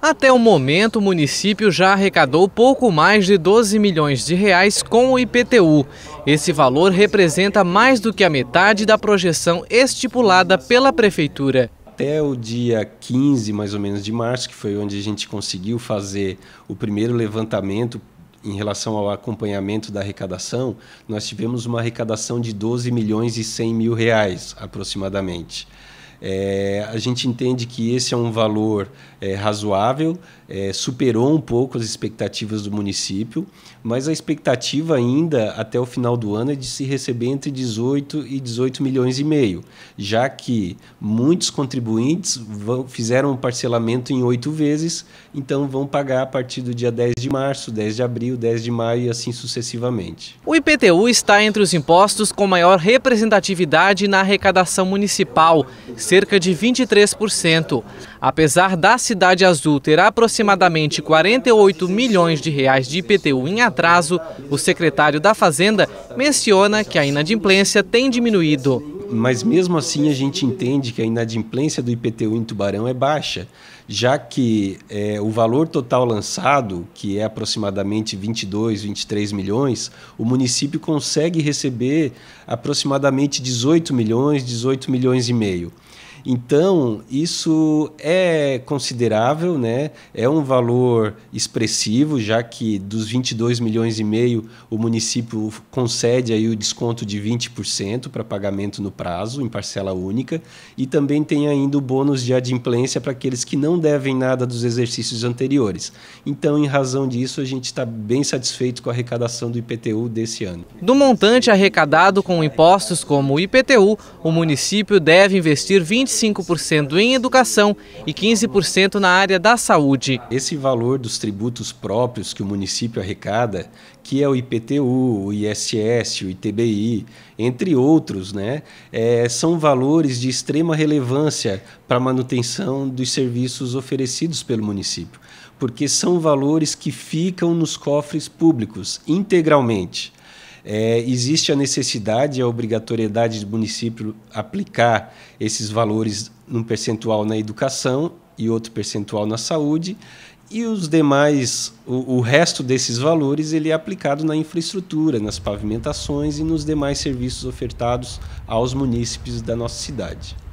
Até o momento, o município já arrecadou pouco mais de 12 milhões de reais com o IPTU. Esse valor representa mais do que a metade da projeção estipulada pela prefeitura. Até o dia 15, mais ou menos, de março, que foi onde a gente conseguiu fazer o primeiro levantamento em relação ao acompanhamento da arrecadação, nós tivemos uma arrecadação de 12 milhões e 100 mil reais, aproximadamente. É, a gente entende que esse é um valor é, razoável, é, superou um pouco as expectativas do município, mas a expectativa ainda até o final do ano é de se receber entre 18 e 18 milhões e meio, já que muitos contribuintes vão, fizeram um parcelamento em oito vezes, então vão pagar a partir do dia 10 de março, 10 de abril, 10 de maio e assim sucessivamente. O IPTU está entre os impostos com maior representatividade na arrecadação municipal cerca de 23%. Apesar da Cidade Azul ter aproximadamente 48 milhões de reais de IPTU em atraso, o secretário da Fazenda menciona que a inadimplência tem diminuído mas mesmo assim a gente entende que a inadimplência do IPTU em Tubarão é baixa, já que é, o valor total lançado, que é aproximadamente 22, 23 milhões, o município consegue receber aproximadamente 18 milhões, 18 milhões e meio. Então, isso é considerável, né? é um valor expressivo, já que dos 22 milhões e meio, o município concede aí o desconto de 20% para pagamento no prazo, em parcela única, e também tem ainda o bônus de adimplência para aqueles que não devem nada dos exercícios anteriores. Então, em razão disso, a gente está bem satisfeito com a arrecadação do IPTU desse ano. Do montante arrecadado com impostos como o IPTU, o município deve investir 25 25% em educação e 15% na área da saúde. Esse valor dos tributos próprios que o município arrecada, que é o IPTU, o ISS, o ITBI, entre outros, né, é, são valores de extrema relevância para a manutenção dos serviços oferecidos pelo município, porque são valores que ficam nos cofres públicos integralmente. É, existe a necessidade, a obrigatoriedade do município aplicar esses valores num percentual na educação e outro percentual na saúde, e os demais, o, o resto desses valores, ele é aplicado na infraestrutura, nas pavimentações e nos demais serviços ofertados aos munícipes da nossa cidade.